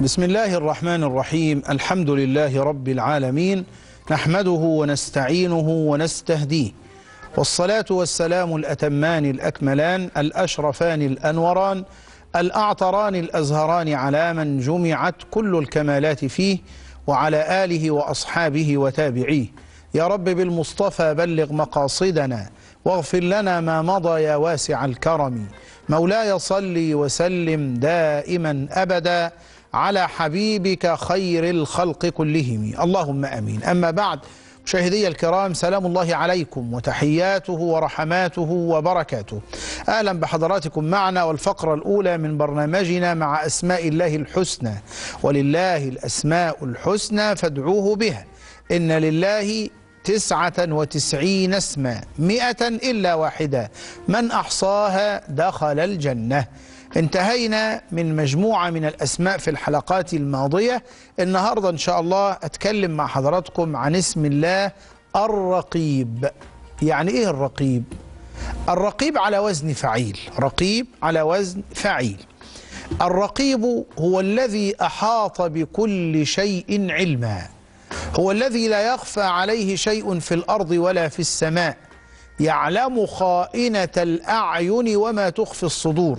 بسم الله الرحمن الرحيم الحمد لله رب العالمين نحمده ونستعينه ونستهديه والصلاة والسلام الأتمان الأكملان الأشرفان الأنوران الأعطران الأزهران على من جمعت كل الكمالات فيه وعلى آله وأصحابه وتابعيه يا رب بالمصطفى بلغ مقاصدنا واغفر لنا ما مضى يا واسع الكرم مولاي صلي وسلم دائما أبدا على حبيبك خير الخلق كلهم اللهم امين اما بعد مشاهدي الكرام سلام الله عليكم وتحياته ورحماته وبركاته أهلا بحضراتكم معنا والفقرة الأولى من برنامجنا مع أسماء الله الحسنى ولله الأسماء الحسنى فادعوه بها إن لله تسعة وتسعين اسما مئة إلا واحدة من أحصاها دخل الجنة انتهينا من مجموعة من الأسماء في الحلقات الماضية النهاردة إن شاء الله أتكلم مع حضراتكم عن اسم الله الرقيب يعني إيه الرقيب؟ الرقيب على وزن فعيل رقيب على وزن فعيل الرقيب هو الذي أحاط بكل شيء علما هو الذي لا يخفى عليه شيء في الأرض ولا في السماء يعلم خائنة الأعين وما تخفي الصدور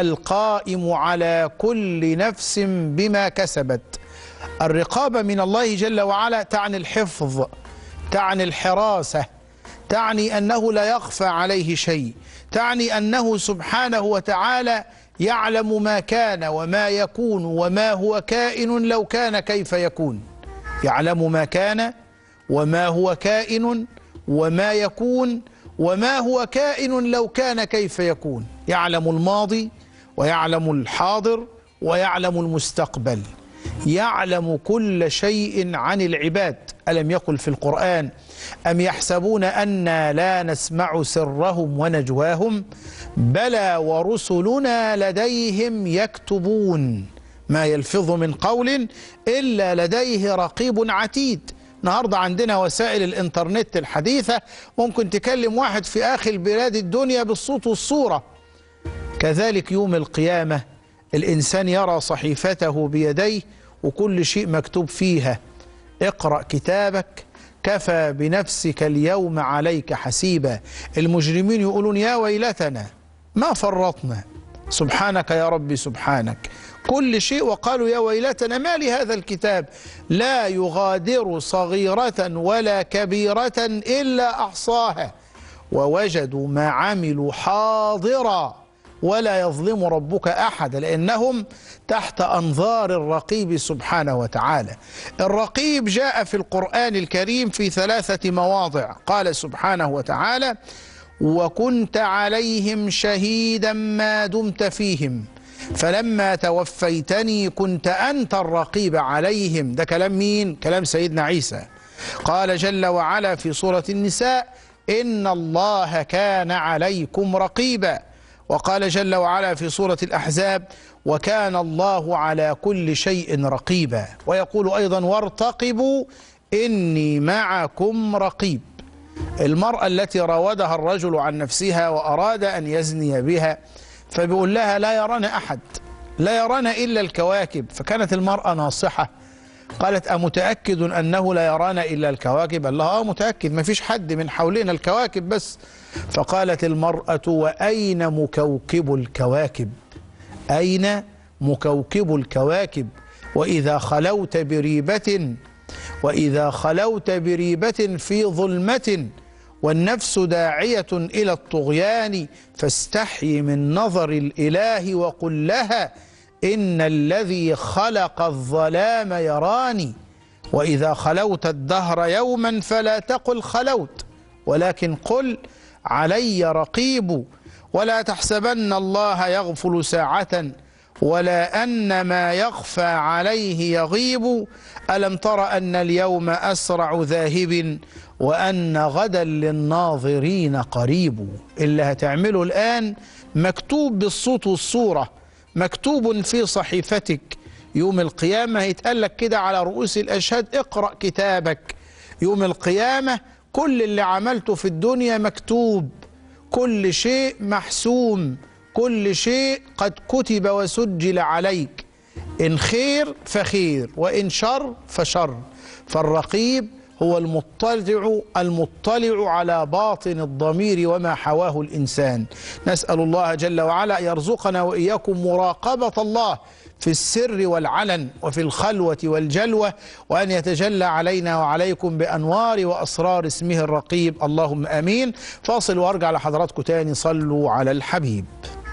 القائم على كل نفس بما كسبت الرقابة من الله جل وعلا تعني الحفظ تعني الحراسة تعني أنه لا يخفى عليه شيء تعني أنه سبحانه وتعالى يعلم ما كان وما يكون وما هو كائن لو كان كيف يكون يعلم ما كان وما هو كائن وما يكون وما هو كائن لو كان كيف يكون يعلم الماضي ويعلم الحاضر ويعلم المستقبل يعلم كل شيء عن العباد ألم يقل في القرآن أم يحسبون أنا لا نسمع سرهم ونجواهم بلى ورسلنا لديهم يكتبون ما يلفظ من قول إلا لديه رقيب عتيد النهاردة عندنا وسائل الإنترنت الحديثة ممكن تكلم واحد في آخر بلاد الدنيا بالصوت والصورة كذلك يوم القيامة الإنسان يرى صحيفته بيديه وكل شيء مكتوب فيها اقرأ كتابك كفى بنفسك اليوم عليك حسيبا المجرمين يقولون يا ويلتنا ما فرطنا سبحانك يا ربي سبحانك كل شيء وقالوا يا ويلتنا ما لهذا الكتاب لا يغادر صغيرة ولا كبيرة إلا أحصاها ووجدوا ما عملوا حاضرا ولا يظلم ربك أحد لأنهم تحت أنظار الرقيب سبحانه وتعالى الرقيب جاء في القرآن الكريم في ثلاثة مواضع قال سبحانه وتعالى وكنت عليهم شهيدا ما دمت فيهم فلما توفيتني كنت أنت الرقيب عليهم ده كلام مين؟ كلام سيدنا عيسى قال جل وعلا في سورة النساء إن الله كان عليكم رقيباً وقال جل وعلا في سورة الأحزاب وكان الله على كل شيء رقيبا ويقول أيضا وارتقبوا إني معكم رقيب المرأة التي راودها الرجل عن نفسها وأراد أن يزني بها فبيقول لها لا يرانا أحد لا يرانا إلا الكواكب فكانت المرأة ناصحة قالت أمتأكد أنه لا يرانا إلا الكواكب قال لها آه متأكد ما فيش حد من حولنا الكواكب بس فقالت المرأة وأين مكوكب الكواكب أين مكوكب الكواكب وإذا خلوت بريبة وإذا خلوت بريبة في ظلمة والنفس داعية إلى الطغيان فاستحي من نظر الإله وقل لها إن الذي خلق الظلام يراني وإذا خلوت الدهر يوما فلا تقل خلوت ولكن قل علي رقيب ولا تحسبن الله يغفل ساعة ولا أن ما يخفى عليه يغيب ألم تر أن اليوم أسرع ذاهب وأن غدا للناظرين قريب اللي هتعمله الآن مكتوب بالصوت والصورة مكتوب في صحيفتك يوم القيامة هيتقال لك كده على رؤوس الأشهاد اقرأ كتابك يوم القيامة كل اللي عملته في الدنيا مكتوب كل شيء محسوم كل شيء قد كتب وسجل عليك إن خير فخير وإن شر فشر فالرقيب هو المطلع المطلع على باطن الضمير وما حواه الإنسان نسأل الله جل وعلا يرزقنا وإياكم مراقبة الله في السر والعلن وفي الخلوة والجلوة وأن يتجلى علينا وعليكم بأنوار وأسرار اسمه الرقيب اللهم أمين فاصل وأرجع لحضراتكم تاني صلوا على الحبيب